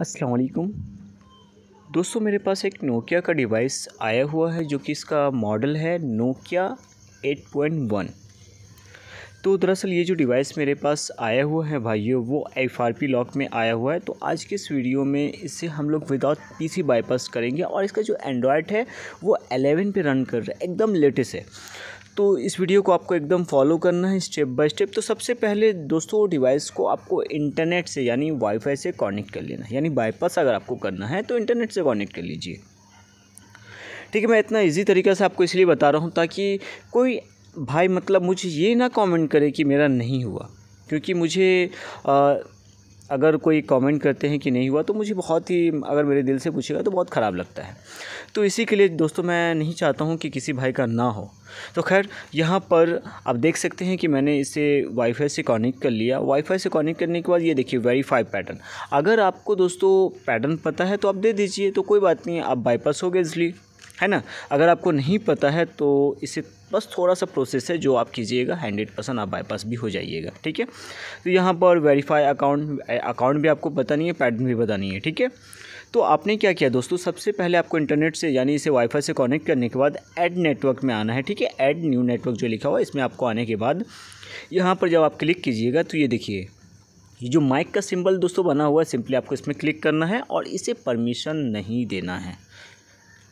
असलकुम दोस्तों मेरे पास एक नोकिया का डिवाइस आया हुआ है जो कि इसका मॉडल है नोकिया 8.1 तो दरअसल ये जो डिवाइस मेरे पास आया हुआ है भाइयों वो एफ आर पी लॉक में आया हुआ है तो आज के इस वीडियो में इसे हम लोग विदाउट पीसी बाईपास करेंगे और इसका जो एंड्रॉयड है वो 11 पे रन कर रहा है एकदम लेटेस्ट है तो इस वीडियो को आपको एकदम फॉलो करना है स्टेप बाय स्टेप तो सबसे पहले दोस्तों डिवाइस को आपको इंटरनेट से यानी वाईफाई से कनेक्ट कर लेना है यानी बाईपास अगर आपको करना है तो इंटरनेट से कनेक्ट कर लीजिए ठीक है मैं इतना इजी तरीके से आपको इसलिए बता रहा हूँ ताकि कोई भाई मतलब मुझे ये ना कॉमेंट करे कि मेरा नहीं हुआ क्योंकि मुझे आ, अगर कोई कमेंट करते हैं कि नहीं हुआ तो मुझे बहुत ही अगर मेरे दिल से पूछेगा तो बहुत ख़राब लगता है तो इसी के लिए दोस्तों मैं नहीं चाहता हूँ कि किसी भाई का ना हो तो खैर यहाँ पर आप देख सकते हैं कि मैंने इसे वाईफाई से कनेक्ट कर लिया वाईफाई से कनेक्ट करने के बाद ये देखिए वेरीफाई पैटर्न अगर आपको दोस्तों पैटर्न पता है तो आप दे दीजिए तो कोई बात नहीं आप बाईपास हो गए इसलिए है ना अगर आपको नहीं पता है तो इसे बस थोड़ा सा प्रोसेस है जो आप कीजिएगा हंड्रेड परसेंट आप बाईपास भी हो जाइएगा ठीक है तो यहाँ पर वेरीफाई अकाउंट अकाउंट भी आपको बतानी है पैटर्न भी बतानी है ठीक है तो आपने क्या किया दोस्तों सबसे पहले आपको इंटरनेट से यानी इसे वाईफाई से कनेक्ट करने के बाद ऐड नेटवर्क में आना है ठीक है ऐड न्यू नेटवर्क जो लिखा हुआ है इसमें आपको आने के बाद यहाँ पर जब आप क्लिक कीजिएगा तो ये देखिए ये जो माइक का सिंबल दोस्तों बना हुआ है सिंपली आपको इसमें क्लिक करना है और इसे परमिशन नहीं देना है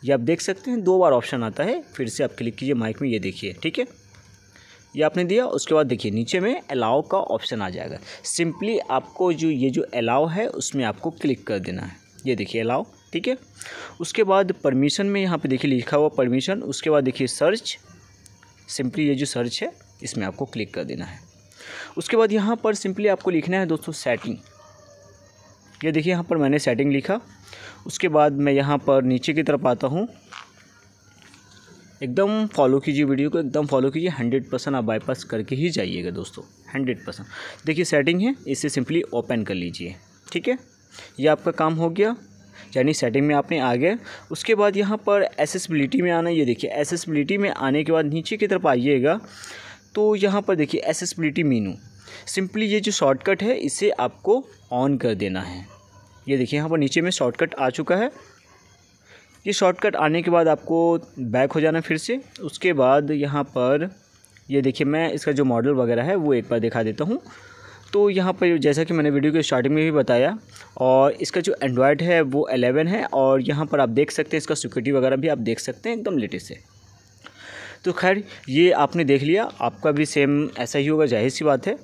ये आप देख सकते हैं दो बार ऑप्शन आता है फिर से आप क्लिक कीजिए माइक में ये देखिए ठीक है ये आपने दिया उसके बाद देखिए नीचे में अलाउ का ऑप्शन आ जाएगा सिंपली आपको जो ये जो अलाउ है उसमें आपको क्लिक कर देना है ये देखिए अलाउ ठीक है उसके बाद परमिशन में यहाँ पे देखिए लिखा हुआ परमिशन उसके बाद देखिए सर्च सिंपली ये जो सर्च है इसमें आपको क्लिक कर देना है उसके बाद यहाँ पर सिंपली आपको लिखना है दोस्तों सेटिंग ये देखिए यहाँ पर मैंने सेटिंग लिखा उसके बाद मैं यहाँ पर नीचे की तरफ आता हूँ एकदम फॉलो कीजिए वीडियो को एकदम फॉलो कीजिए हंड्रेड परसेंट आप बाईपास करके ही जाइएगा दोस्तों हंड्रेड परसेंट देखिए सेटिंग है इसे सिंपली ओपन कर लीजिए ठीक है ये आपका काम हो गया यानी सेटिंग में आपने आ गया उसके बाद यहाँ पर एसेसबिलिटी में आना ये देखिए एसेसबिलिटी में आने के बाद नीचे की तरफ आइएगा तो यहाँ पर देखिए एसेसबिलिटी मीनू सिंपली ये जो शॉर्टकट है इसे आपको ऑन कर देना है ये देखिए यहाँ पर नीचे में शॉर्टकट आ चुका है ये शॉर्टकट आने के बाद आपको बैक हो जाना फिर से उसके बाद यहाँ पर ये देखिए मैं इसका जो मॉडल वगैरह है वो एक बार दिखा देता हूँ तो यहाँ पर जैसा कि मैंने वीडियो के स्टार्टिंग में भी बताया और इसका जो एंड्रॉयड है वो 11 है और यहाँ पर आप देख सकते हैं इसका सिक्योरिटी वगैरह भी आप देख सकते हैं एकदम लेटेस्ट है तो खैर ये आपने देख लिया आपका भी सेम ऐसा ही होगा जाहिर सी बात है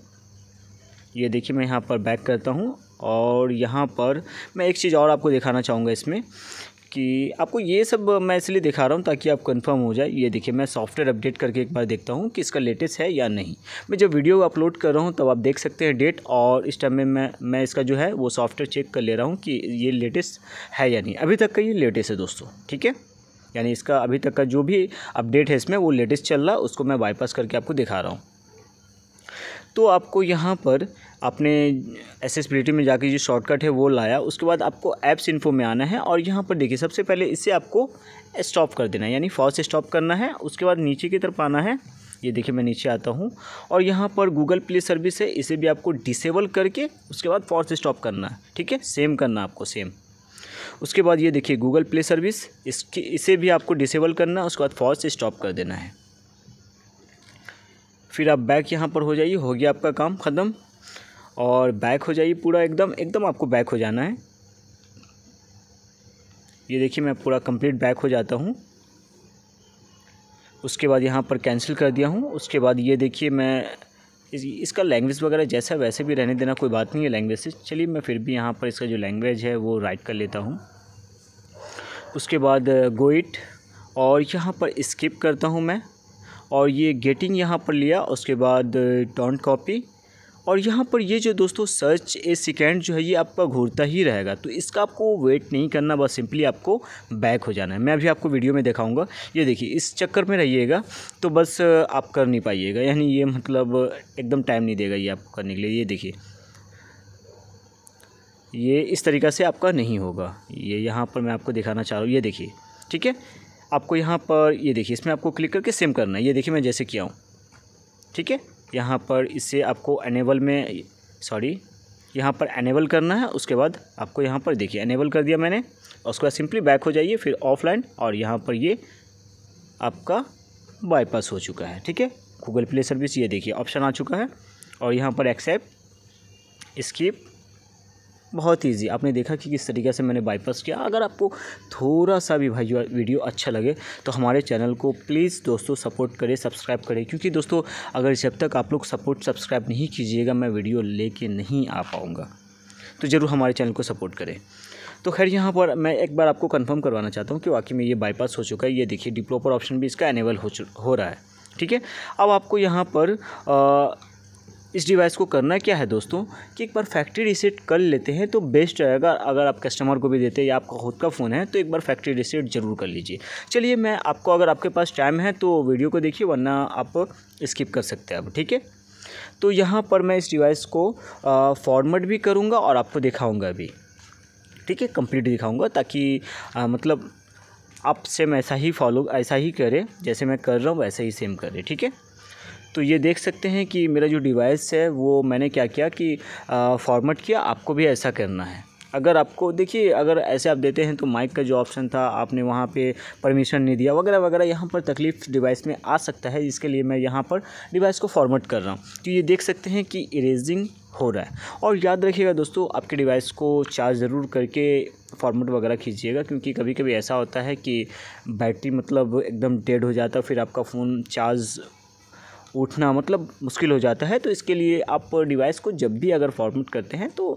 ये देखिए मैं यहाँ पर बैक करता हूँ और यहाँ पर मैं एक चीज़ और आपको दिखाना चाहूँगा इसमें कि आपको ये सब मैं इसलिए दिखा रहा हूँ ताकि आप कंफर्म हो जाए ये देखिए मैं सॉफ्टवेयर अपडेट करके एक बार देखता हूँ कि इसका लेटेस्ट है या नहीं मैं जब वीडियो अपलोड कर रहा हूँ तब तो आप देख सकते हैं डेट और इस टाइम में मैं मैं इसका जो है वो सॉफ्टवेयर चेक कर ले रहा हूँ कि ये लेटेस्ट है या नहीं अभी तक का ये लेटेस्ट है दोस्तों ठीक है यानी इसका अभी तक का जो भी अपडेट है इसमें वो लेटेस्ट चल रहा उसको मैं बाईपास करके आपको दिखा रहा हूँ तो आपको यहाँ पर आपने एसेसबिलिटी में जाके जो शॉर्टकट है वो लाया उसके बाद आपको ऐप्स इन्फो में आना है और यहाँ पर देखिए सबसे पहले इसे आपको स्टॉप कर देना है यानी फॉल्स स्टॉप करना है उसके बाद नीचे की तरफ आना है ये देखिए मैं नीचे आता हूँ और यहाँ पर गूगल प्ले सर्विस है इसे भी आपको डिसेबल करके उसके बाद फॉर्स स्टॉप करना है ठीक है सेम करना आपको सेम उसके बाद ये देखिए गूगल प्ले सर्विस इसकी इसे भी आपको डिसेबल करना है उसके बाद फॉर्स स्टॉप कर देना है फिर आप बैक यहाँ पर हो जाइए हो गया आपका काम ख़त्म और बैक हो जाइए पूरा एकदम एकदम आपको बैक हो जाना है ये देखिए मैं पूरा कंप्लीट बैक हो जाता हूँ उसके बाद यहाँ पर कैंसिल कर दिया हूँ उसके बाद ये देखिए मैं इस, इसका लैंग्वेज वगैरह जैसा वैसे भी रहने देना कोई बात नहीं है लैंग्वेज से चलिए मैं फिर भी यहाँ पर इसका जो लैंग्वेज है वो राइट कर लेता हूँ उसके बाद गोइट और यहाँ पर स्किप करता हूँ मैं और ये गेटिंग यहाँ पर लिया उसके बाद डॉन्ट कॉपी और यहाँ पर ये जो दोस्तों सर्च ए सेकेंड जो है ये आपका घूरता ही रहेगा तो इसका आपको वेट नहीं करना बस सिंपली आपको बैक हो जाना है मैं अभी आपको वीडियो में दिखाऊंगा ये देखिए इस चक्कर में रहिएगा तो बस आप कर नहीं पाइएगा यानी ये मतलब एकदम टाइम नहीं देगा ये आपको करने के लिए ये देखिए ये इस तरीक़ा से आपका नहीं होगा ये यहाँ पर मैं आपको दिखाना चाह रहा हूँ ये देखिए ठीक है आपको यहाँ पर ये देखिए इसमें आपको क्लिक करके सेम करना है ये देखिए मैं जैसे किया हूँ ठीक है यहाँ पर इससे आपको एनेबल में सॉरी यहाँ पर एनेबल करना है उसके बाद आपको यहाँ पर देखिए एनेबल कर दिया मैंने और उसके बाद सिंपली बैक हो जाइए फिर ऑफलाइन और यहाँ पर ये आपका बाईपास हो चुका है ठीक है गूगल प्ले सर्विस ये देखिए ऑप्शन आ चुका है और यहाँ पर एक्सेप्ट स्किप बहुत ईजी आपने देखा कि किस तरीके से मैंने बाईपास किया अगर आपको थोड़ा सा भी भाई वीडियो अच्छा लगे तो हमारे चैनल को प्लीज़ दोस्तों सपोर्ट करें सब्सक्राइब करें क्योंकि दोस्तों अगर जब तक आप लोग सपोर्ट सब्सक्राइब नहीं कीजिएगा मैं वीडियो लेके नहीं आ पाऊँगा तो ज़रूर हमारे चैनल को सपोर्ट करें तो खैर यहाँ पर मैं एक बार आपको कंफर्म करवाना चाहता हूँ कि वाकई में ये बाईपास हो चुका है ये देखिए डिप्लोपर ऑप्शन भी इसका एनेबल हो हो रहा है ठीक है अब आपको यहाँ पर आ, इस डिवाइस को करना क्या है दोस्तों कि एक बार फैक्ट्री रिसेट कर लेते हैं तो बेस्ट रहेगा अगर आप कस्टमर को भी देते हैं या आपका खुद का फ़ोन है तो एक बार फैक्ट्री रिसेट ज़रूर कर लीजिए चलिए मैं आपको अगर आपके पास टाइम है तो वीडियो को देखिए वरना आप स्किप कर सकते हैं अब ठीक है तो यहाँ पर मैं इस डिवाइस को फॉर्मेट भी करूँगा और आपको दिखाऊँगा भी ठीक है कम्प्लीट दिखाऊँगा ताकि आ, मतलब आप सेम ऐसा ही फॉलो ऐसा ही करें जैसे मैं कर रहा हूँ वैसा ही सेम करें ठीक है तो ये देख सकते हैं कि मेरा जो डिवाइस है वो मैंने क्या किया कि फॉर्मेट किया आपको भी ऐसा करना है अगर आपको देखिए अगर ऐसे आप देते हैं तो माइक का जो ऑप्शन था आपने वहाँ पे परमिशन नहीं दिया वगैरह वगैरह यहाँ पर तकलीफ़ डिवाइस में आ सकता है इसके लिए मैं यहाँ पर डिवाइस को फॉर्मेट कर रहा हूँ तो ये देख सकते हैं कि इरेजिंग हो रहा है और याद रखिएगा दोस्तों आपके डिवाइस को चार्ज ज़रूर करके फॉर्मेट वगैरह खींचिएगा क्योंकि कभी कभी ऐसा होता है कि बैटरी मतलब एकदम डेड हो जाता है फिर आपका फ़ोन चार्ज उठना मतलब मुश्किल हो जाता है तो इसके लिए आप डिवाइस को जब भी अगर फॉर्मेट करते हैं तो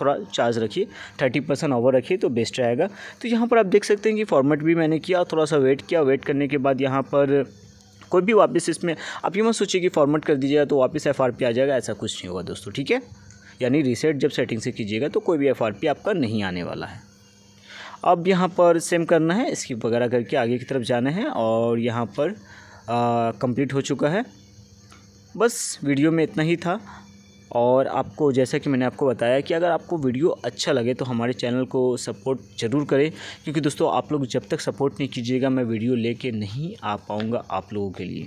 थोड़ा चार्ज रखिए थर्टी परसेंट ओवर रखिए तो बेस्ट रहेगा तो यहाँ पर आप देख सकते हैं कि फॉर्मेट भी मैंने किया थोड़ा सा वेट किया वेट करने के बाद यहाँ पर कोई भी वापस इसमें आप ये मत सोचिए कि फॉर्मेट कर दीजिएगा तो वापस एफ आ जाएगा ऐसा कुछ नहीं होगा दोस्तों ठीक है यानी रीसेट जब सेटिंग से कीजिएगा तो कोई भी एफ आपका नहीं आने वाला है अब यहाँ पर सेम करना है इसकी वगैरह करके आगे की तरफ जाना है और यहाँ पर कंप्लीट हो चुका है बस वीडियो में इतना ही था और आपको जैसा कि मैंने आपको बताया कि अगर आपको वीडियो अच्छा लगे तो हमारे चैनल को सपोर्ट ज़रूर करें क्योंकि दोस्तों आप लोग जब तक सपोर्ट नहीं कीजिएगा मैं वीडियो लेके नहीं आ पाऊँगा आप लोगों के लिए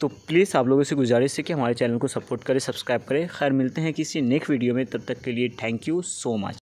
तो प्लीज़ आप लोगों से गुजारिश है कि हमारे चैनल को सपोर्ट करें सब्सक्राइब करें खैर मिलते हैं किसी नेक्स्ट वीडियो में तब तक के लिए थैंक यू सो मच